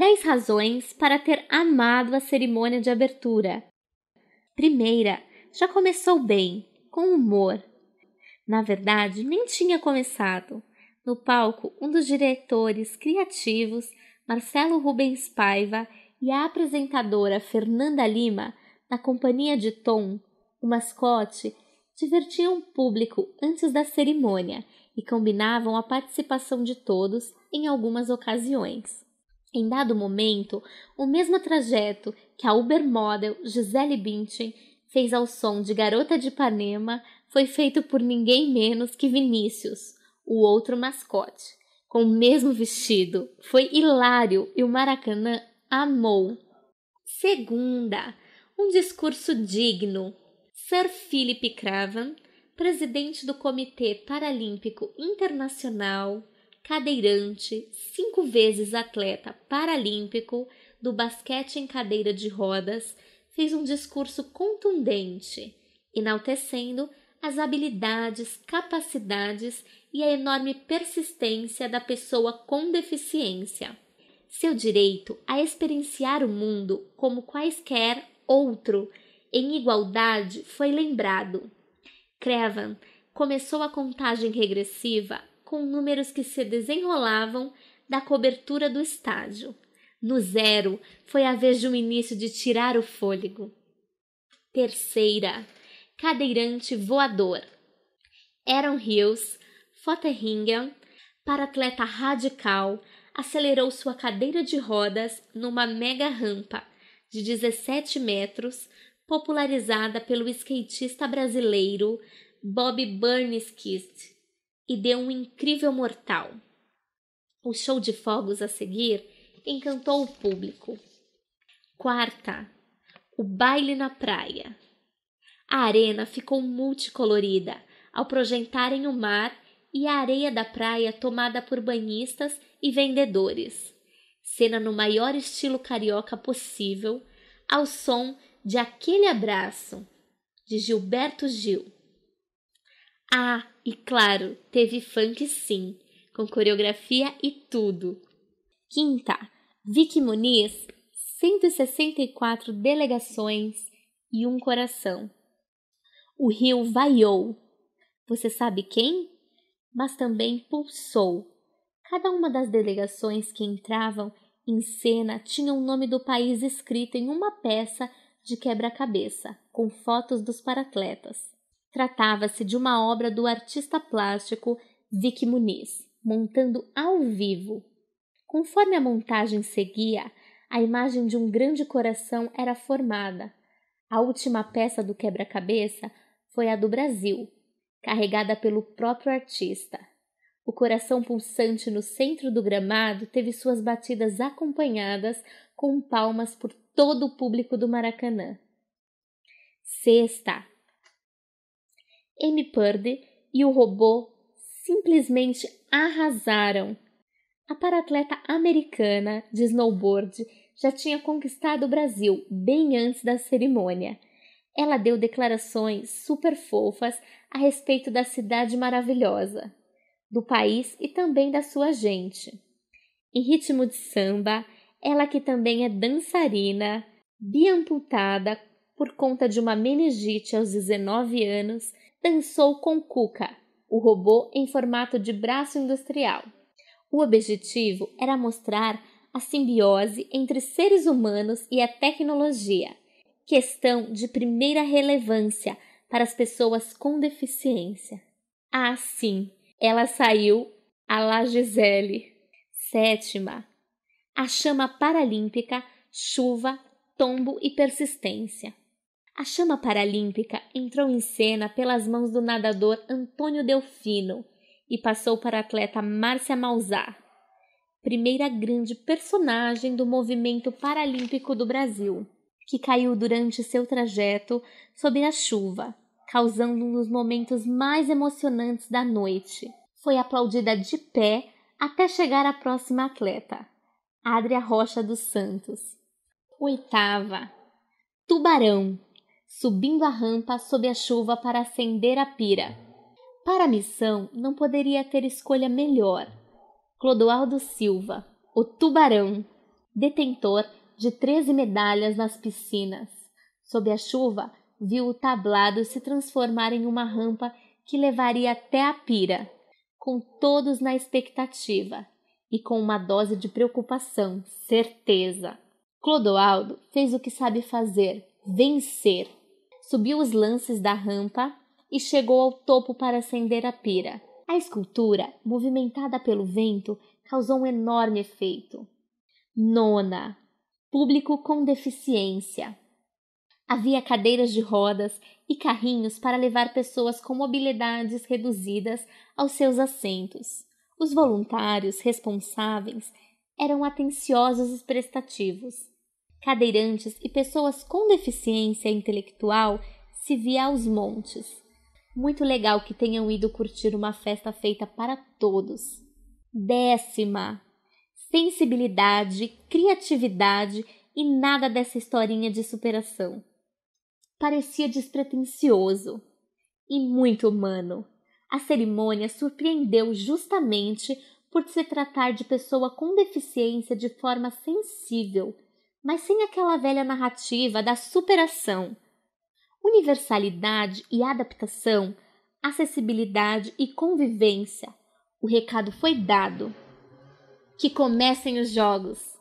10 razões para ter amado a cerimônia de abertura. Primeira, já começou bem, com humor. Na verdade, nem tinha começado. No palco, um dos diretores criativos, Marcelo Rubens Paiva, e a apresentadora Fernanda Lima, na companhia de Tom, o mascote, divertiam o público antes da cerimônia e combinavam a participação de todos em algumas ocasiões. Em dado momento, o mesmo trajeto que a Ubermodel Gisele Bündchen fez ao som de Garota de Ipanema foi feito por ninguém menos que Vinícius, o outro mascote, com o mesmo vestido. Foi hilário e o Maracanã amou. Segunda, um discurso digno. Sir Philip Craven, presidente do Comitê Paralímpico Internacional, cadeirante, cinco vezes atleta paralímpico do basquete em cadeira de rodas, fez um discurso contundente, enaltecendo as habilidades, capacidades e a enorme persistência da pessoa com deficiência. Seu direito a experienciar o mundo como quaisquer outro em igualdade foi lembrado. Crevan começou a contagem regressiva com números que se desenrolavam da cobertura do estádio. No zero foi a vez de um início de tirar o fôlego. Terceira, cadeirante voador. Aaron Hills, Fotheringham, para atleta radical, acelerou sua cadeira de rodas numa mega rampa de 17 metros, popularizada pelo skatista brasileiro Bob Burnskist e deu um incrível mortal. O show de fogos a seguir encantou o público. Quarta, o baile na praia. A arena ficou multicolorida ao projetarem o mar e a areia da praia tomada por banhistas e vendedores. Cena no maior estilo carioca possível, ao som de aquele abraço de Gilberto Gil ah, e claro, teve funk sim, com coreografia e tudo. Quinta, Vicky Muniz, 164 delegações e um coração. O rio vaiou. Você sabe quem? Mas também pulsou. Cada uma das delegações que entravam em cena tinha o um nome do país escrito em uma peça de quebra-cabeça, com fotos dos paratletas. Tratava-se de uma obra do artista plástico Vic Muniz, montando ao vivo. Conforme a montagem seguia, a imagem de um grande coração era formada. A última peça do quebra-cabeça foi a do Brasil, carregada pelo próprio artista. O coração pulsante no centro do gramado teve suas batidas acompanhadas com palmas por todo o público do Maracanã. Sexta, M. Purdy e o robô simplesmente arrasaram. A paratleta americana de snowboard já tinha conquistado o Brasil bem antes da cerimônia. Ela deu declarações super fofas a respeito da cidade maravilhosa, do país e também da sua gente. Em ritmo de samba, ela que também é dançarina, biamputada por conta de uma meningite aos 19 anos, dançou com Cuca, o robô em formato de braço industrial. O objetivo era mostrar a simbiose entre seres humanos e a tecnologia, questão de primeira relevância para as pessoas com deficiência. Ah, sim, ela saiu a La Gisele. Sétima, a chama paralímpica, chuva, tombo e persistência. A chama paralímpica entrou em cena pelas mãos do nadador Antônio Delfino e passou para a atleta Márcia Malzá, primeira grande personagem do movimento paralímpico do Brasil, que caiu durante seu trajeto sob a chuva, causando um dos momentos mais emocionantes da noite. Foi aplaudida de pé até chegar à próxima atleta, Adria Rocha dos Santos. Oitava. Tubarão subindo a rampa sob a chuva para acender a pira. Para a missão, não poderia ter escolha melhor. Clodoaldo Silva, o Tubarão, detentor de 13 medalhas nas piscinas. Sob a chuva, viu o tablado se transformar em uma rampa que levaria até a pira, com todos na expectativa e com uma dose de preocupação, certeza. Clodoaldo fez o que sabe fazer: vencer subiu os lances da rampa e chegou ao topo para acender a pira. A escultura, movimentada pelo vento, causou um enorme efeito. Nona. Público com deficiência. Havia cadeiras de rodas e carrinhos para levar pessoas com mobilidades reduzidas aos seus assentos. Os voluntários responsáveis eram atenciosos e prestativos cadeirantes e pessoas com deficiência intelectual se via aos montes. Muito legal que tenham ido curtir uma festa feita para todos. Décima: sensibilidade, criatividade e nada dessa historinha de superação. Parecia despretensioso e muito humano. A cerimônia surpreendeu justamente por se tratar de pessoa com deficiência de forma sensível mas sem aquela velha narrativa da superação. Universalidade e adaptação, acessibilidade e convivência. O recado foi dado. Que comecem os jogos!